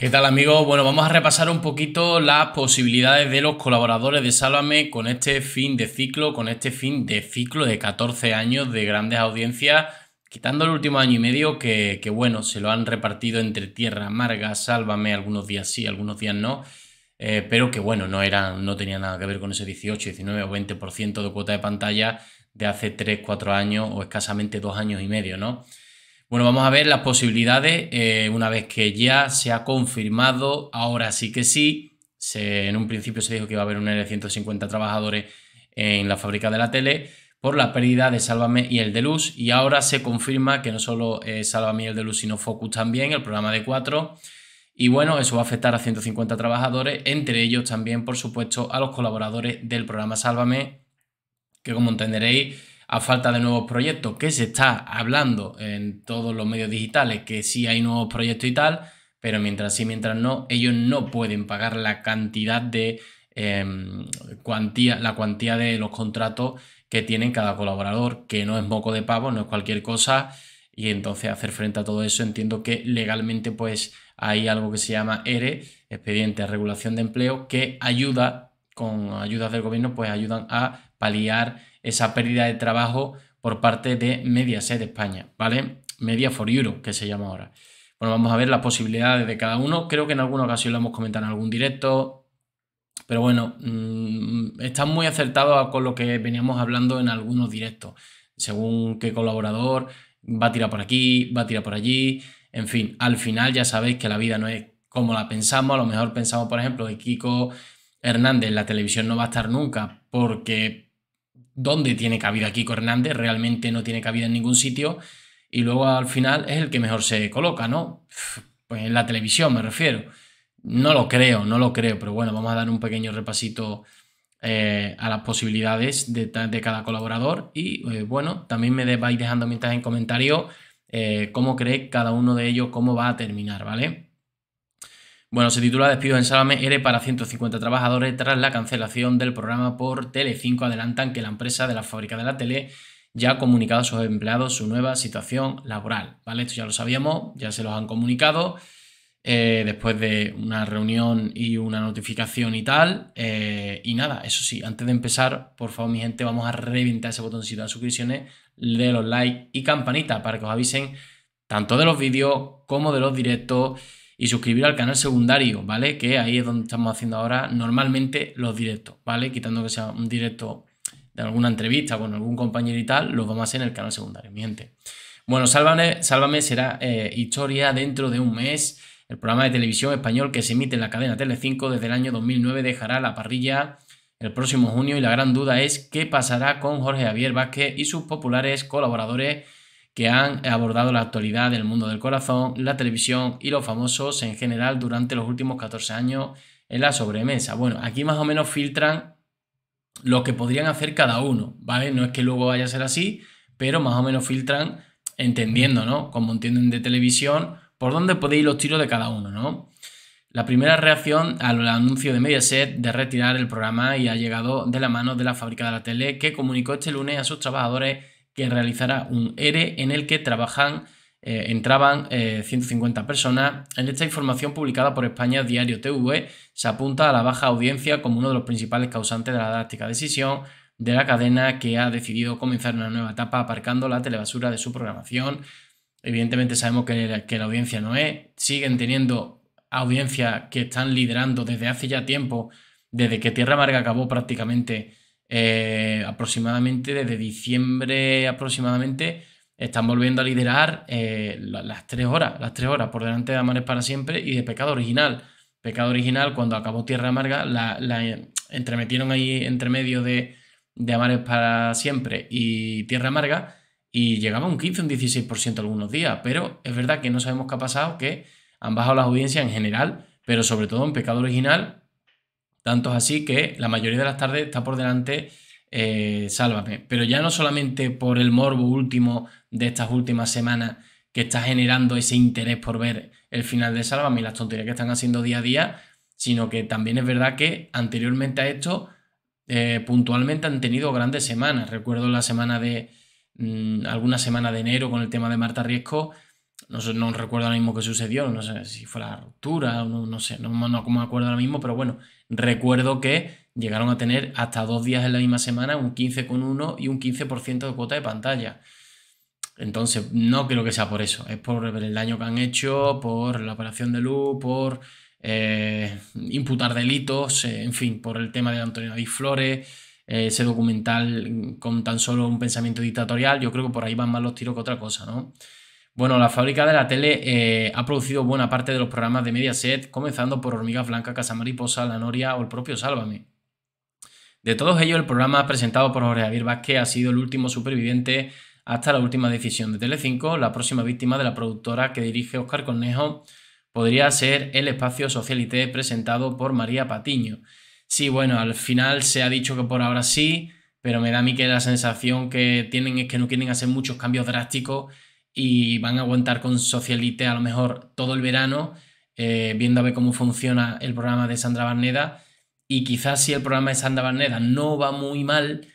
¿Qué tal amigos? Bueno, vamos a repasar un poquito las posibilidades de los colaboradores de Sálvame con este fin de ciclo, con este fin de ciclo de 14 años de grandes audiencias, quitando el último año y medio que, bueno, se lo han repartido entre Tierra Amarga, Sálvame, algunos días sí, algunos días no, eh, pero que bueno, no, era, no tenía nada que ver con ese 18, 19 o 20% de cuota de pantalla de hace 3, 4 años o escasamente 2 años y medio, ¿no? Bueno, vamos a ver las posibilidades eh, una vez que ya se ha confirmado, ahora sí que sí. en un principio se dijo que iba a haber una de 150 trabajadores en la fábrica de la tele por la pérdida de Sálvame y el de Luz. Y ahora se confirma que no solo eh, Sálvame y el de Luz, sino Focus también, el programa de 4. Y bueno, eso va a afectar a 150 trabajadores, entre ellos también, por supuesto, a los colaboradores del programa Sálvame, que como entenderéis, a falta de nuevos proyectos, que se está hablando en todos los medios digitales que sí hay nuevos proyectos y tal, pero mientras sí, mientras no, ellos no pueden pagar la cantidad de em, cuantía, la cuantía de los contratos que tienen cada colaborador, que no es moco de pavo, no es cualquier cosa, y entonces hacer frente a todo eso, entiendo que legalmente pues hay algo que se llama ERE, expediente de regulación de empleo, que ayuda, con ayudas del gobierno, pues ayudan a paliar esa pérdida de trabajo por parte de Mediaset España, ¿vale? Media for Euro, que se llama ahora. Bueno, vamos a ver las posibilidades de cada uno. Creo que en alguna ocasión lo hemos comentado en algún directo, pero bueno, mm, están muy acertados con lo que veníamos hablando en algunos directos, según qué colaborador va a tirar por aquí, va a tirar por allí, en fin, al final ya sabéis que la vida no es como la pensamos, a lo mejor pensamos, por ejemplo, de Kiko Hernández, la televisión no va a estar nunca porque dónde tiene cabida Kiko Hernández, realmente no tiene cabida en ningún sitio, y luego al final es el que mejor se coloca, ¿no? Pues en la televisión me refiero. No lo creo, no lo creo, pero bueno, vamos a dar un pequeño repasito eh, a las posibilidades de, cada colaborador y eh, bueno, también me vais dejando mientras en comentarios eh, cómo cree cada uno de ellos, cómo va a terminar, ¿vale? Bueno, se titula Despidos en Salame, ERE para 150 trabajadores tras la cancelación del programa por Telecinco. Adelantan que la empresa de la fábrica de la tele ya ha comunicado a sus empleados su nueva situación laboral. ¿Vale? Esto ya lo sabíamos, ya se los han comunicado. Eh, después de una reunión y una notificación y tal. Eh, y nada, eso sí, antes de empezar, por favor, mi gente, vamos a reventar ese botoncito de suscripciones, de los likes y campanita para que os avisen tanto de los vídeos como de los directos y suscribir al canal secundario, ¿vale? Que ahí es donde estamos haciendo ahora normalmente los directos, ¿vale? Quitando que sea un directo de alguna entrevista con algún compañero y tal, los vamos a hacer en el canal secundario, Miente. Bueno, Sálvame, Sálvame será eh, historia dentro de un mes. El programa de televisión español que se emite en la cadena Telecinco desde el año 2009 dejará la parrilla el próximo junio y la gran duda es qué pasará con Jorge Javier Vázquez y sus populares colaboradores que han abordado la actualidad del mundo del corazón, la televisión y los famosos en general durante los últimos 14 años en la sobremesa. Bueno, aquí más o menos filtran lo que podrían hacer cada uno, ¿vale? No es que luego vaya a ser así, pero más o menos filtran entendiendo, ¿no? Como entienden de televisión, por dónde podéis ir los tiros de cada uno, ¿no? La primera reacción al anuncio de Mediaset de retirar el programa y ha llegado de la mano de la fábrica de la tele que comunicó este lunes a sus trabajadores que realizará un ERE e en el que trabajan, eh, entraban 150 eh, personas. En esta información publicada por España Diario TV se apunta a la baja audiencia como uno de los principales causantes de la drástica decisión de la cadena que ha decidido comenzar una nueva etapa aparcando la telebasura de su programación. Evidentemente sabemos que la, que la audiencia no es, siguen teniendo audiencia que están liderando desde hace ya tiempo, desde que Tierra Amarga acabó prácticamente eh, aproximadamente desde diciembre aproximadamente están volviendo a liderar eh, las tres horas, las tres horas por delante de Amares para siempre y de Pecado Original. Pecado Original, cuando acabó Tierra Amarga, la, entremetieron ahí entre medio de, de para siempre y Tierra Amarga y llegaba un 15, un 16% algunos días, pero es verdad que no sabemos qué ha pasado, que han bajado las audiencias en general, pero sobre todo en Pecado Original tanto es así que la mayoría de las tardes está por delante eh, Sálvame. Pero ya no solamente por el morbo último de estas últimas semanas que está generando ese interés por ver el final de Sálvame y las tonterías que están haciendo día a día, sino que también es verdad que anteriormente a esto, eh, puntualmente han tenido grandes semanas. Recuerdo la semana de. Mm, alguna semana de enero con el tema de Marta Riesco no, recuerdo ahora mismo qué sucedió, no sé si fue la ruptura, no, no sé, no, me acuerdo ahora mismo, pero bueno, recuerdo que llegaron a tener hasta dos días en la misma semana un 15,1 y un 15% de cuota de pantalla. Entonces, no creo que sea por eso, es por el daño que han hecho, por la operación de luz, por eh, imputar delitos, eh, en fin, por el tema de Antonio David Flores, eh, ese documental con tan solo un pensamiento dictatorial, yo creo que por ahí van más los tiros que otra cosa, ¿no? Bueno, la fábrica de la tele eh, ha producido buena parte de los programas de Mediaset, comenzando por Hormiga Blanca, Casa Mariposa, La Noria o el propio Sálvame. De todos ellos, el programa presentado por Jorge Javier Vázquez ha sido el último superviviente hasta la última decisión de Telecinco. La próxima víctima de la productora que dirige Oscar Cornejo podría ser el espacio Socialité presentado por María Patiño. Sí, bueno, al final se ha dicho que por ahora sí, pero me da a mí que la sensación que tienen es que no quieren hacer muchos cambios drásticos y van a aguantar con Socialite a lo mejor todo el verano, eh, viendo a ver cómo funciona el programa de Sandra Barneda. Y quizás si el programa de Sandra Barneda no va muy mal,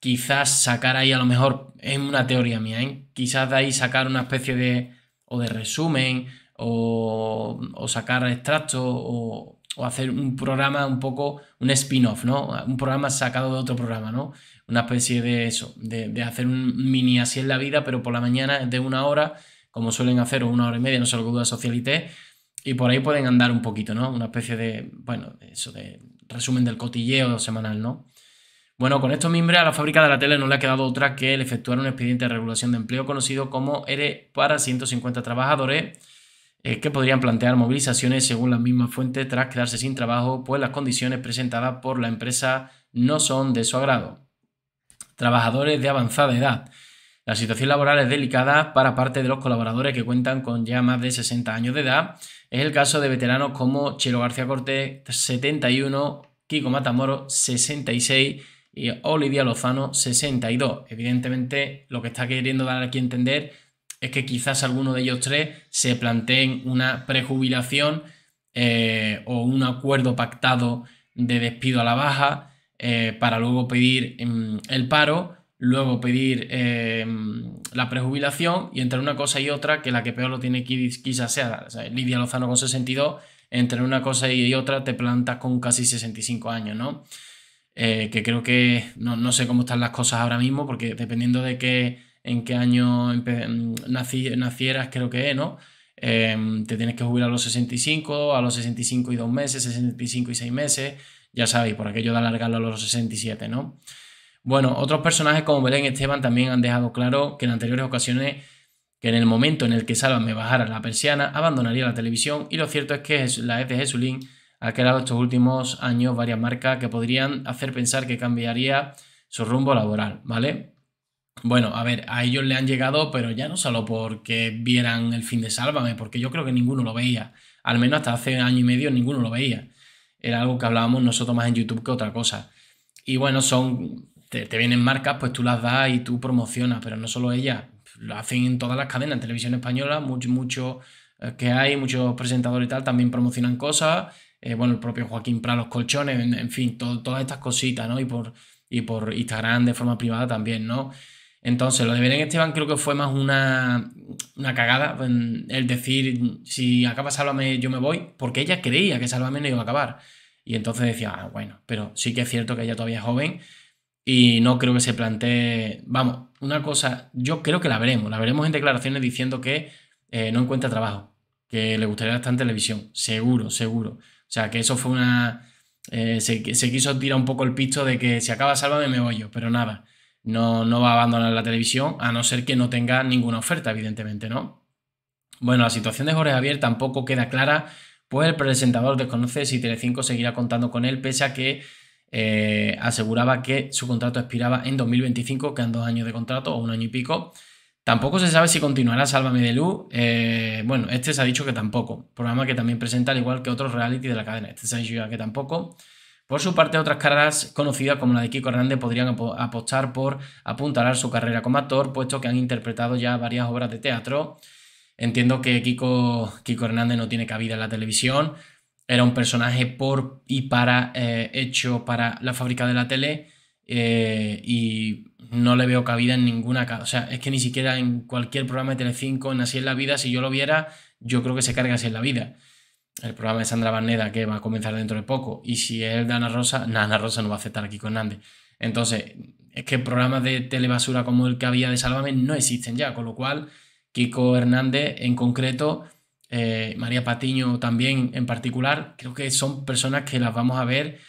quizás sacar ahí a lo mejor, es una teoría mía, ¿eh? quizás de ahí sacar una especie de, o de resumen, o, o sacar extractos, o, o hacer un programa un poco, un spin-off, ¿no? Un programa sacado de otro programa, ¿no? Una especie de eso, de, hacer un mini así en la vida, pero por la mañana es de una hora, como suelen hacer, o una hora y media, no sé lo duda Socialité, y por ahí pueden andar un poquito, ¿no? Una especie de, bueno, eso de resumen del cotilleo semanal, ¿no? Bueno, con esto mimbres a la fábrica de la tele no le ha quedado otra que el efectuar un expediente de regulación de empleo conocido como ERE para 150 trabajadores eh, que podrían plantear movilizaciones según la misma fuente tras quedarse sin trabajo, pues las condiciones presentadas por la empresa no son de su agrado. Trabajadores de avanzada edad. La situación laboral es delicada para parte de los colaboradores que cuentan con ya más de 60 años de edad. Es el caso de veteranos como Chelo García Cortés, 71, Kiko Matamoro, 66 y Olivia Lozano, 62. Evidentemente, lo que está queriendo dar aquí a entender es que quizás alguno de ellos tres se planteen una prejubilación eh, o un acuerdo pactado de despido a la baja eh, para luego pedir em, el paro, luego pedir em, la prejubilación y entre una cosa y otra, que la que peor lo tiene quizás sea, Lidia Lozano con 62, entre una cosa y otra te plantas con casi 65 años, ¿no? Eh, que creo que no, no sé cómo están las cosas ahora mismo, porque dependiendo de que en qué año mm, nacieras, creo que, ¿no? Em, te tienes que jubilar a los 65, a los 65 y dos meses, 65 y seis meses, ya sabéis, por aquello de alargarlo a los 67, ¿no? Bueno, otros personajes como Belén y Esteban también han dejado claro que en anteriores ocasiones que en el momento en el que Salva me bajara la persiana, abandonaría la televisión y lo cierto es que la ex de Jesulín ha creado estos últimos años varias marcas que podrían hacer pensar que cambiaría su rumbo laboral, ¿vale? Bueno, a ver, a ellos le han llegado, pero ya no solo porque vieran el fin de Sálvame, porque yo creo que ninguno lo veía. Al menos hasta hace año y medio ninguno lo veía. Era algo que hablábamos nosotros más en YouTube que otra cosa. Y bueno, son. Te, vienen marcas, pues tú las das y tú promocionas, pero no solo ellas. Lo hacen en todas las cadenas, en televisión española, mucho, mucho eh, que hay, muchos presentadores y tal también promocionan cosas. Eh, bueno, el propio Joaquín Pra, los colchones, en, fin, todas estas cositas, ¿no? Y por, y por Instagram de forma privada también, ¿no? Entonces, lo de Belén Esteban creo que fue más una, cagada, el decir, si acaba Sálvame, yo me voy, porque ella creía que Sálvame no iba a acabar. Y entonces decía, ah, bueno, pero sí que es cierto que ella todavía es joven y no creo que se plantee, vamos, una cosa, yo creo que la veremos, la veremos en declaraciones diciendo que eh, no encuentra trabajo, que le gustaría estar en televisión, seguro, seguro. O sea, que eso fue una... Eh, se, quiso tirar un poco el pisto de que si acaba Sálvame me voy yo, pero nada no, va a abandonar la televisión a no ser que no tenga ninguna oferta, evidentemente, ¿no? Bueno, la situación de Jorge Javier tampoco queda clara, pues el presentador desconoce si Telecinco seguirá contando con él, pese a que eh, aseguraba que su contrato expiraba en 2025, quedan dos años de contrato o un año y pico. Tampoco se sabe si continuará Sálvame de Luz. Eh, bueno, este se ha dicho que tampoco. Programa que también presenta, al igual que otros reality de la cadena. Este se ha dicho ya que tampoco. Por su parte, otras caras conocidas como la de Kiko Hernández podrían apostar por apuntalar su carrera como actor, puesto que han interpretado ya varias obras de teatro. Entiendo que Kiko, Kiko Hernández no tiene cabida en la televisión. Era un personaje por y para eh, hecho para la fábrica de la tele. Eh, y no le veo cabida en ninguna casa. O sea, es que ni siquiera en cualquier programa de Telecinco, en Así es la Vida, si yo lo viera, yo creo que se carga Así es la Vida el programa de Sandra Barneda que va a comenzar dentro de poco, y si es el de Ana Rosa, nada Ana Rosa no va a aceptar aquí con Hernández. Entonces, es que programas de telebasura como el que había de Sálvame no existen ya, con lo cual Kiko Hernández en concreto, eh, María Patiño también en particular, creo que son personas que las vamos a ver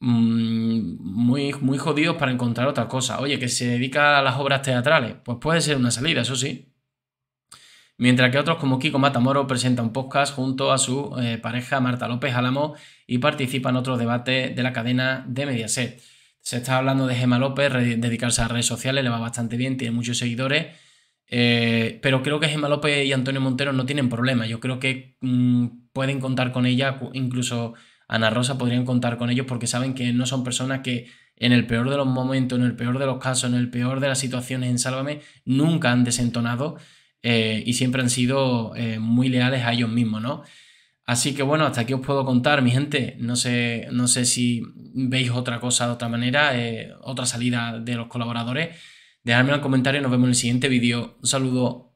mm, muy, muy jodidos para encontrar otra cosa. Oye, que se dedica a las obras teatrales, pues puede ser una salida, eso sí mientras que otros como Kiko Matamoro presenta un podcast junto a su eh, pareja Marta López Álamo y participan en otros debates de la cadena de Mediaset. Se está hablando de Gemma López, dedicarse a redes sociales, le va bastante bien, tiene muchos seguidores, eh, pero creo que Gemma López y Antonio Montero no tienen problema. Yo creo que mm, pueden contar con ella, incluso Ana Rosa podrían contar con ellos porque saben que no son personas que en el peor de los momentos, en el peor de los casos, en el peor de las situaciones en Sálvame, nunca han desentonado eh, y siempre han sido eh, muy leales a ellos mismos, ¿no? Así que bueno, hasta aquí os puedo contar, mi gente. No sé, no sé si veis otra cosa de otra manera, eh, otra salida de los colaboradores. Dejadme en comentario y nos vemos en el siguiente vídeo. Un saludo.